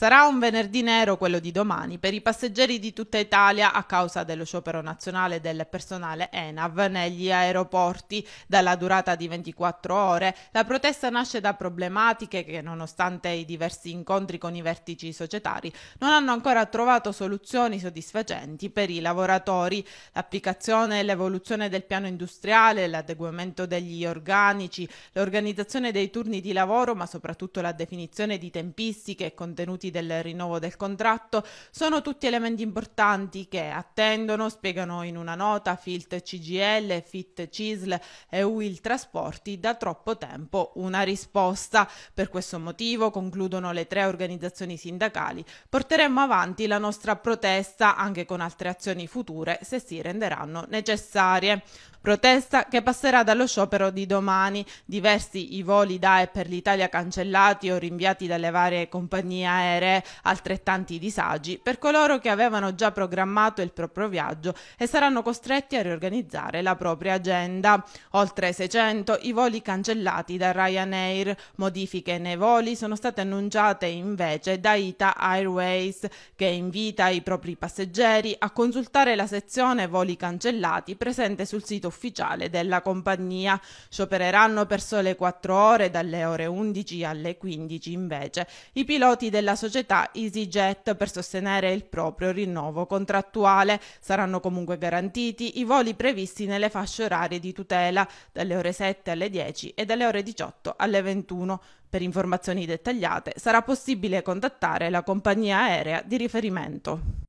Sarà un venerdì nero quello di domani per i passeggeri di tutta Italia a causa dello sciopero nazionale del personale ENAV negli aeroporti. Dalla durata di 24 ore, la protesta nasce da problematiche che, nonostante i diversi incontri con i vertici societari, non hanno ancora trovato soluzioni soddisfacenti per i lavoratori. L'applicazione e l'evoluzione del piano industriale, l'adeguamento degli organici, l'organizzazione dei turni di lavoro, ma soprattutto la definizione di tempistiche e contenuti elementi del rinnovo del contratto sono tutti elementi importanti che attendono, spiegano in una nota FILT CGL, FIT CISL e UIL Trasporti da troppo tempo una risposta. Per questo motivo, concludono le tre organizzazioni sindacali, porteremo avanti la nostra protesta anche con altre azioni future se si renderanno necessarie protesta che passerà dallo sciopero di domani. Diversi i voli da e per l'Italia cancellati o rinviati dalle varie compagnie aeree, altrettanti disagi per coloro che avevano già programmato il proprio viaggio e saranno costretti a riorganizzare la propria agenda. Oltre 600 i voli cancellati da Ryanair, modifiche nei voli sono state annunciate invece da Ita Airways che invita i propri passeggeri a consultare la sezione voli cancellati presente sul sito ufficiale della compagnia. Sciopereranno per sole 4 ore dalle ore 11 alle 15 invece i piloti della società EasyJet per sostenere il proprio rinnovo contrattuale. Saranno comunque garantiti i voli previsti nelle fasce orarie di tutela dalle ore 7 alle 10 e dalle ore 18 alle 21. Per informazioni dettagliate sarà possibile contattare la compagnia aerea di riferimento.